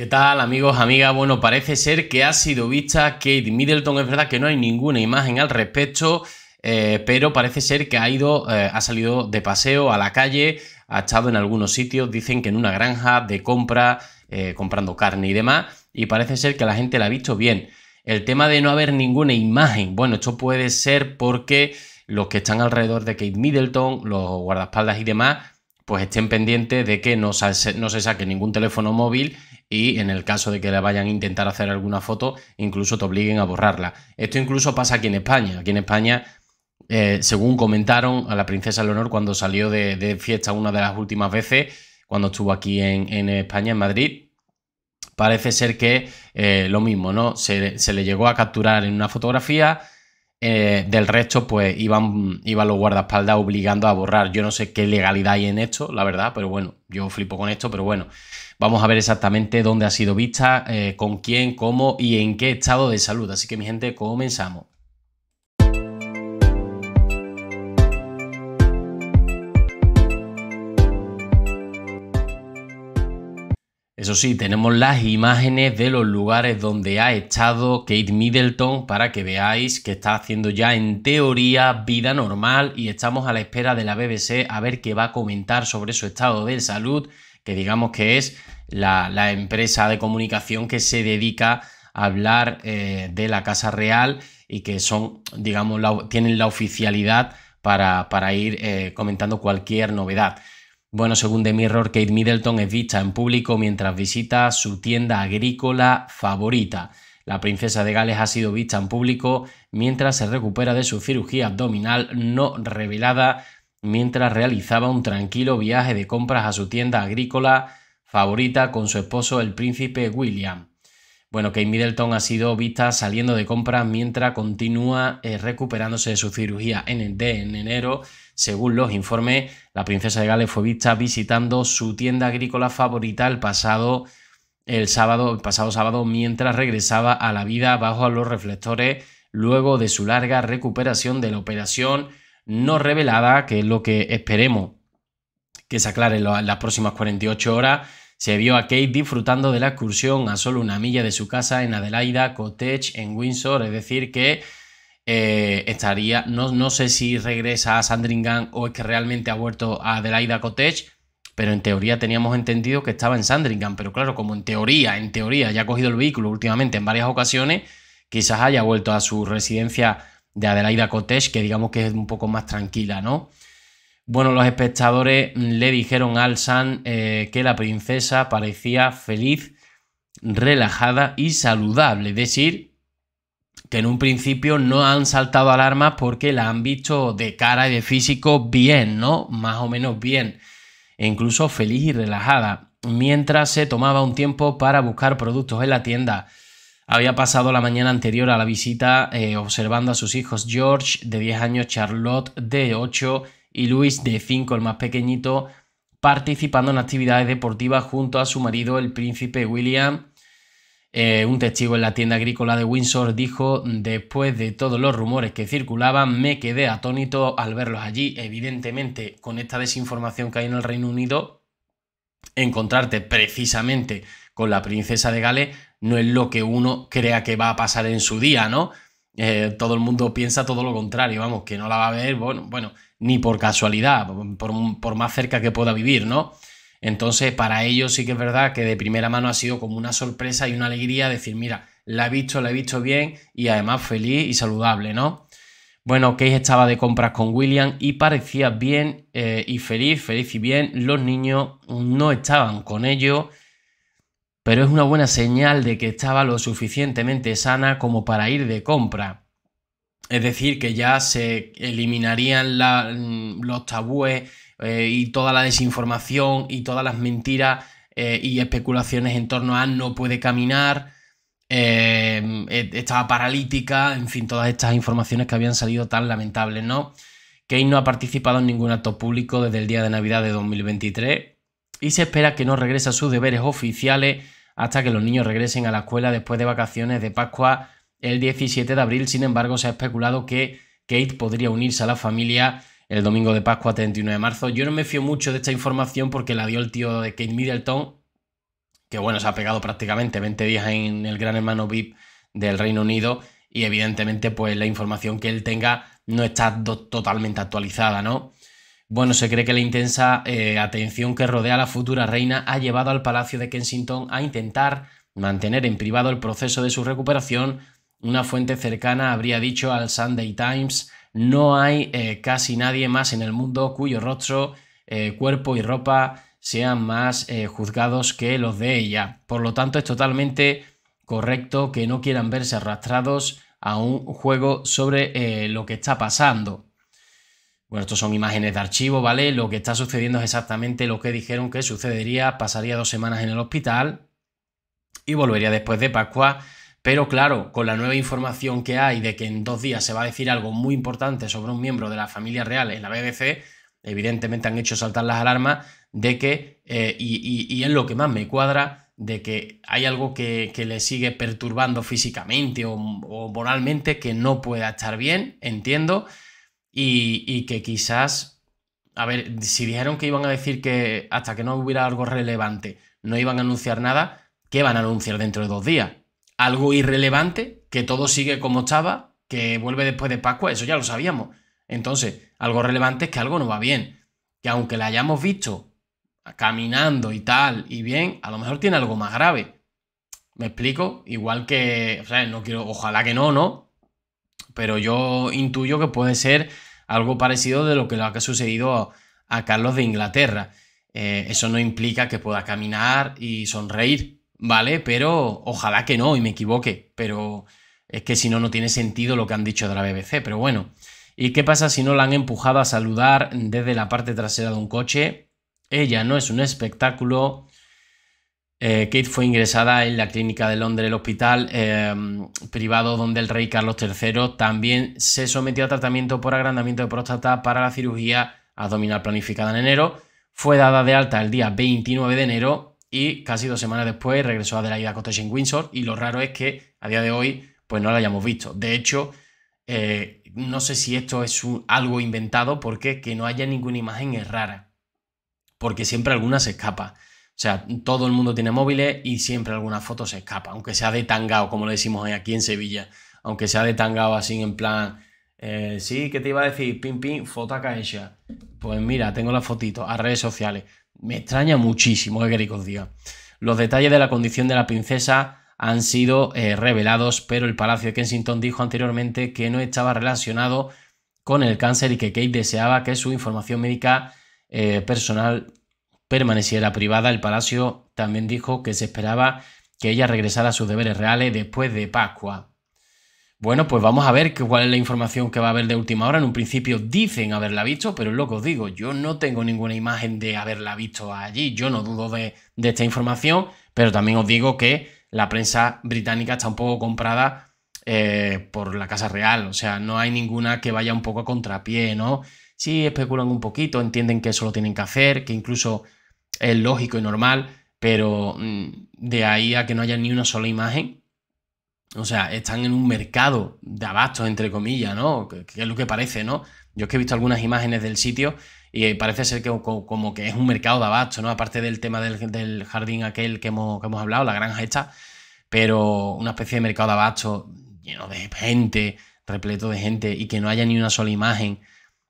¿Qué tal amigos, amigas? Bueno, parece ser que ha sido vista Kate Middleton. Es verdad que no hay ninguna imagen al respecto, eh, pero parece ser que ha ido, eh, ha salido de paseo a la calle, ha estado en algunos sitios, dicen que en una granja de compra, eh, comprando carne y demás, y parece ser que la gente la ha visto bien. El tema de no haber ninguna imagen, bueno, esto puede ser porque los que están alrededor de Kate Middleton, los guardaespaldas y demás, pues estén pendientes de que no, se, saque ningún teléfono móvil y en el caso de que le vayan a intentar hacer alguna foto, incluso te obliguen a borrarla. Esto incluso pasa aquí en España. Aquí en España, eh, según comentaron a la princesa Leonor cuando salió de, fiesta una de las últimas veces, cuando estuvo aquí en, España, en Madrid, parece ser que eh, lo mismo, ¿no? se le llegó a capturar en una fotografía eh, del resto, pues iban, iban los guardaespaldas obligando a borrar. Yo no sé qué legalidad hay en esto, la verdad, pero bueno, yo flipo con esto, pero bueno, vamos a ver exactamente dónde ha sido vista, eh, con quién, cómo y en qué estado de salud. Así que mi gente, comenzamos. Eso sí, tenemos las imágenes de los lugares donde ha estado Kate Middleton para que veáis que está haciendo ya en teoría vida normal y estamos a la espera de la BBC a ver qué va a comentar sobre su estado de salud, que digamos que es la, empresa de comunicación que se dedica a hablar eh, de la Casa Real y que son, digamos, tienen la oficialidad para, ir eh, comentando cualquier novedad. Bueno, según The Mirror, Kate Middleton es vista en público mientras visita su tienda agrícola favorita. La princesa de Gales ha sido vista en público mientras se recupera de su cirugía abdominal no revelada mientras realizaba un tranquilo viaje de compras a su tienda agrícola favorita con su esposo el príncipe William. Bueno, Kate Middleton ha sido vista saliendo de compras mientras continúa eh, recuperándose de su cirugía en enero según los informes, la princesa de Gales fue vista visitando su tienda agrícola favorita el pasado, el sábado, el pasado sábado mientras regresaba a la vida bajo los reflectores luego de su larga recuperación de la operación no revelada, que es lo que esperemos que se aclare en las próximas 48 horas. Se vio a Kate disfrutando de la excursión a solo una milla de su casa en Adelaida Cottage en Windsor, es decir, que eh, estaría, no, no sé si regresa a Sandringham o es que realmente ha vuelto a Adelaida Cottage, pero en teoría teníamos entendido que estaba en Sandringham, pero claro, como en teoría, en teoría ya ha cogido el vehículo últimamente en varias ocasiones, quizás haya vuelto a su residencia de Adelaida Cottage, que digamos que es un poco más tranquila, ¿no? Bueno, los espectadores le dijeron al San eh, que la princesa parecía feliz, relajada y saludable, es decir, que en un principio no han saltado alarmas porque la han visto de cara y de físico bien, ¿no? Más o menos bien, e incluso feliz y relajada, mientras se tomaba un tiempo para buscar productos en la tienda. Había pasado la mañana anterior a la visita eh, observando a sus hijos George, de 10 años, Charlotte, de 8, y Luis, de 5, el más pequeñito, participando en actividades deportivas junto a su marido, el príncipe William, eh, un testigo en la tienda agrícola de Windsor dijo, después de todos los rumores que circulaban, me quedé atónito al verlos allí. Evidentemente, con esta desinformación que hay en el Reino Unido, encontrarte precisamente con la princesa de Gales no es lo que uno crea que va a pasar en su día, ¿no? Eh, todo el mundo piensa todo lo contrario, vamos, que no la va a ver, bueno, bueno, ni por casualidad, por más cerca que pueda vivir, ¿no? Entonces, para ellos sí que es verdad que de primera mano ha sido como una sorpresa y una alegría decir, mira, la he visto, la he visto bien y además feliz y saludable, ¿no? Bueno, Case estaba de compras con William y parecía bien eh, y feliz, feliz y bien. Los niños no estaban con ellos, pero es una buena señal de que estaba lo suficientemente sana como para ir de compra. Es decir, que ya se eliminarían mm, los tabúes eh, y toda la desinformación y todas las mentiras eh, y especulaciones en torno a no puede caminar, eh, e-, estaba paralítica, en fin, todas estas informaciones que habían salido tan lamentables, ¿no? Kate no ha participado en ningún acto público desde el día de Navidad de 2023 y se espera que no regrese a sus deberes oficiales hasta que los niños regresen a la escuela después de vacaciones de Pascua el 17 de abril. Sin embargo, se ha especulado que Kate podría unirse a la familia el domingo de Pascua, 31 de marzo. Yo no me fío mucho de esta información porque la dio el tío de Kate Middleton, que bueno, se ha pegado prácticamente 20 días en el Gran Hermano VIP del Reino Unido y evidentemente pues la información que él tenga no está totalmente actualizada, ¿no? Bueno, se cree que la intensa eh, atención que rodea a la futura reina ha llevado al Palacio de Kensington a intentar mantener en privado el proceso de su recuperación. Una fuente cercana habría dicho al Sunday Times no hay eh, casi nadie más en el mundo cuyo rostro, eh, cuerpo y ropa sean más eh, juzgados que los de ella. Por lo tanto, es totalmente correcto que no quieran verse arrastrados a un juego sobre lo que está pasando. Bueno, estos son imágenes de archivo, ¿vale? Lo que está sucediendo es exactamente lo que dijeron que sucedería. Pasaría dos semanas en el hospital y volvería después de Pascua pero claro, con la nueva información que hay de que en dos días se va a decir algo muy importante sobre un miembro de la familia real en la BBC, evidentemente han hecho saltar las alarmas de que, eh, y, es lo que más me cuadra, de que hay algo que, le sigue perturbando físicamente o, moralmente que no pueda estar bien, entiendo, y, y que quizás, a ver, si dijeron que iban a decir que hasta que no hubiera algo relevante no iban a anunciar nada, ¿qué van a anunciar dentro de dos días? algo irrelevante, que todo sigue como estaba, que vuelve después de Pascua, eso ya lo sabíamos. Entonces, algo relevante es que algo no va bien. Que aunque la hayamos visto caminando y tal y bien, a lo mejor tiene algo más grave. ¿Me explico? Igual que, o sea, no quiero, ojalá que no, ¿no? Pero yo intuyo que puede ser algo parecido de lo que le ha sucedido a, Carlos de Inglaterra. Eh, eso no implica que pueda caminar y sonreír, ¿vale? Pero ojalá que no y me equivoque, pero es que si no, no tiene sentido lo que han dicho de la BBC, pero bueno. ¿Y qué pasa si no la han empujado a saludar desde la parte trasera de un coche? Ella no es un espectáculo. Eh, Kate fue ingresada en la clínica de Londres, el hospital em, privado donde el rey Carlos III también se sometió a tratamiento por agrandamiento de próstata para la cirugía abdominal planificada en enero. Fue dada de alta el día 29 de enero y casi dos semanas después regresó a Adelaida Cottage en Windsor y lo raro es que a día de hoy pues no la hayamos visto. De hecho, eh, no sé si esto es algo inventado porque que no haya ninguna imagen es rara, porque siempre alguna se escapa. O sea, todo el mundo tiene móviles y siempre alguna foto se escapa, aunque sea de tangao, como le decimos aquí en Sevilla, aunque sea de tangao así en plan, eh, sí, ¿qué te iba a decir? Pim, pim, foto acá Pues mira, tengo la fotito a redes sociales. Me extraña muchísimo, querido Los detalles de la condición de la princesa han sido eh, revelados, pero el Palacio de Kensington dijo anteriormente que no estaba relacionado con el cáncer y que Kate deseaba que su información médica eh, personal permaneciera privada. El Palacio también dijo que se esperaba que ella regresara a sus deberes reales después de Pascua. Bueno, pues vamos a ver cuál es la información que va a haber de última hora. En un principio dicen haberla visto, pero es lo que os digo, yo no tengo ninguna imagen de haberla visto allí. Yo no dudo de, esta información, pero también os digo que la prensa británica está un poco comprada eh, por la Casa Real. O sea, no hay ninguna que vaya un poco a contrapié, ¿no? Sí, especulan un poquito, entienden que eso lo tienen que hacer, que incluso es lógico y normal, pero mm, de ahí a que no haya ni una sola imagen, o sea, están en un mercado de abastos, entre comillas, ¿no? Que, es lo que parece, ¿no? Yo es que he visto algunas imágenes del sitio y eh, parece ser que como que es un mercado de abasto, ¿no? Aparte del tema del, jardín aquel que hemos, que hemos, hablado, la granja esta, pero una especie de mercado de abasto lleno de gente, repleto de gente y que no haya ni una sola imagen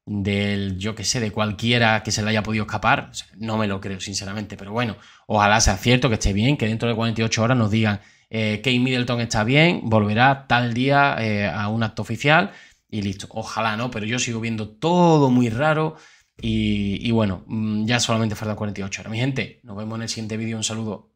del, yo que sé, de cualquiera que se le haya podido escapar, no me lo creo, sinceramente, pero bueno, ojalá sea cierto, que esté bien, que dentro de 48 horas nos digan, que eh, Middleton está bien, volverá tal día eh, a un acto oficial y listo, ojalá no, pero yo sigo viendo todo muy raro y, y bueno, mm, ya solamente faltan 48 horas. Mi gente, nos vemos en el siguiente vídeo, un saludo.